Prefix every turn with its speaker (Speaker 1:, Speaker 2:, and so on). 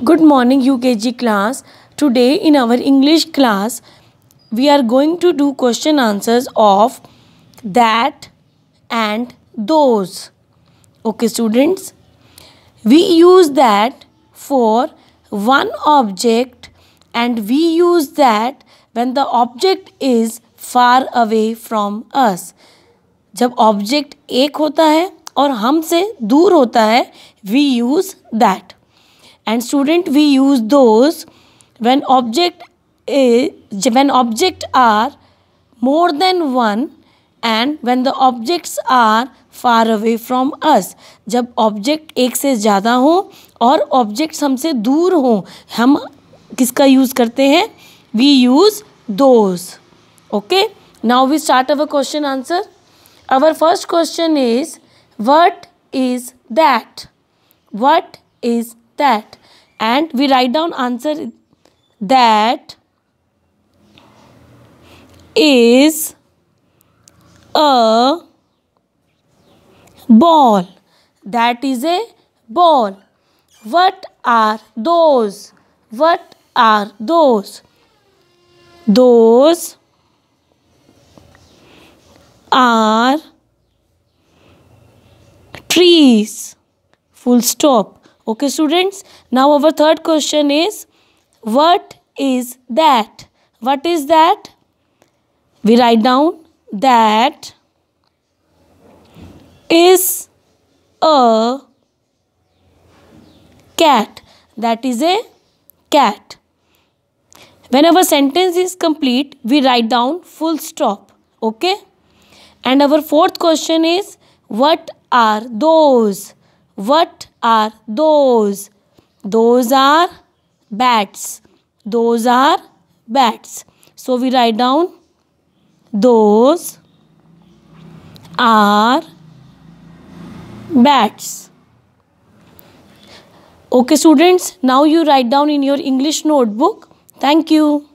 Speaker 1: Good morning U K G class today in our English class we are going to do question answers of that and those okay students we use that for one object and we use that when the object is far away from us जब ऑब्जेक्ट एक होता है और हमसे दूर होता है we use that and student we use those when object is when object are more than one and when the objects are far away from us जब ऑब्जेक्ट एक से ज़्यादा हों और ऑब्जेक्ट्स हमसे दूर हों हम किसका यूज़ करते हैं we use those okay now we start our question answer our first question is what is that what is that and we write down answer that is a ball that is a ball what are those what are those those are trees full stop Okay students, now our third question is, what is that? What is that? We write down that is a cat. That is a cat. When our sentence is complete, we write down full stop. Okay? And our fourth question is, what are those? What are those? Those are bats. Those are bats. So we write down those are bats. Okay students, now you write down in your English notebook. Thank you.